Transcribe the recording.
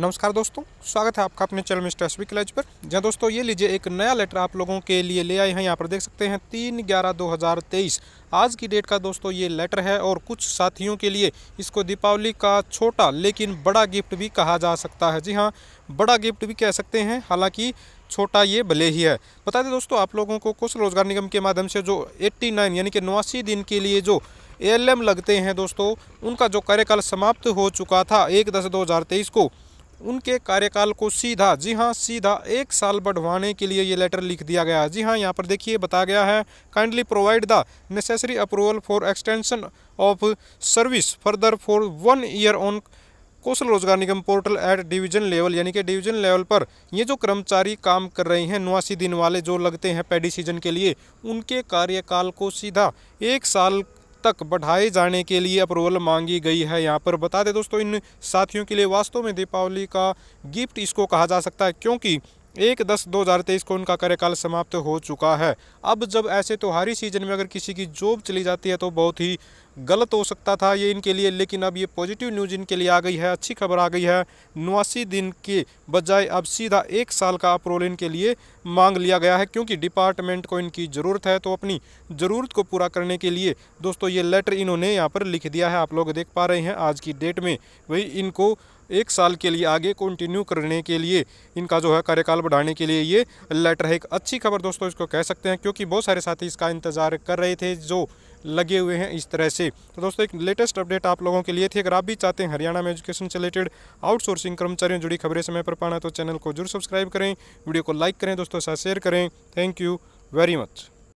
नमस्कार दोस्तों स्वागत है आपका अपने चैनल मिस्टर एस क्लच पर जहाँ दोस्तों ये लीजिए एक नया लेटर आप लोगों के लिए ले आए हैं यहाँ पर देख सकते हैं तीन ग्यारह दो हज़ार तेईस आज की डेट का दोस्तों ये लेटर है और कुछ साथियों के लिए इसको दीपावली का छोटा लेकिन बड़ा गिफ्ट भी कहा जा सकता है जी हाँ बड़ा गिफ्ट भी कह सकते हैं हालाँकि छोटा ये भले ही है बता दें दोस्तों आप लोगों को कुछ रोजगार निगम के माध्यम से जो एट्टी यानी कि नवासी दिन के लिए जो एल लगते हैं दोस्तों उनका जो कार्यकाल समाप्त हो चुका था एक दस दो को उनके कार्यकाल को सीधा जी हाँ सीधा एक साल बढ़वाने के लिए ये लेटर लिख दिया गया जी हाँ यहाँ पर देखिए बताया गया है kindly provide the necessary approval for extension of service further for one year on Kaushal Rozgar Nigam portal at division level यानी कि डिवीजन लेवल पर ये जो कर्मचारी काम कर रहे हैं नवासी दिन वाले जो लगते हैं पेडी सीजन के लिए उनके कार्यकाल को सीधा एक साल तक बढ़ाए जाने के लिए अप्रूवल मांगी गई है यहाँ पर बता दें दोस्तों इन साथियों के लिए वास्तव में दीपावली का गिफ्ट इसको कहा जा सकता है क्योंकि एक दस दो हज़ार तेईस को उनका कार्यकाल समाप्त हो चुका है अब जब ऐसे त्योहारी सीजन में अगर किसी की जॉब चली जाती है तो बहुत ही गलत हो सकता था ये इनके लिए लेकिन अब ये पॉजिटिव न्यूज इनके लिए आ गई है अच्छी खबर आ गई है नवासी दिन के बजाय अब सीधा एक साल का अप्रोल इनके लिए मांग लिया गया है क्योंकि डिपार्टमेंट को इनकी ज़रूरत है तो अपनी ज़रूरत को पूरा करने के लिए दोस्तों ये लेटर इन्होंने यहाँ पर लिख दिया है आप लोग देख पा रहे हैं आज की डेट में वही इनको एक साल के लिए आगे कंटिन्यू करने के लिए इनका जो है कार्यकाल बढ़ाने के लिए ये लेटर है एक अच्छी खबर दोस्तों इसको कह सकते हैं क्योंकि बहुत सारे साथी इसका इंतज़ार कर रहे थे जो लगे हुए हैं इस तरह से तो दोस्तों एक लेटेस्ट अपडेट आप लोगों के लिए थी अगर आप भी चाहते हैं हरियाणा में एजुकेशन से रिलेटेड आउटसोर्सिंग कर्मचारियों जुड़ी खबरें समय पर पाना तो चैनल को जरूर सब्सक्राइब करें वीडियो को लाइक करें दोस्तों साथ शेयर करें थैंक यू वेरी मच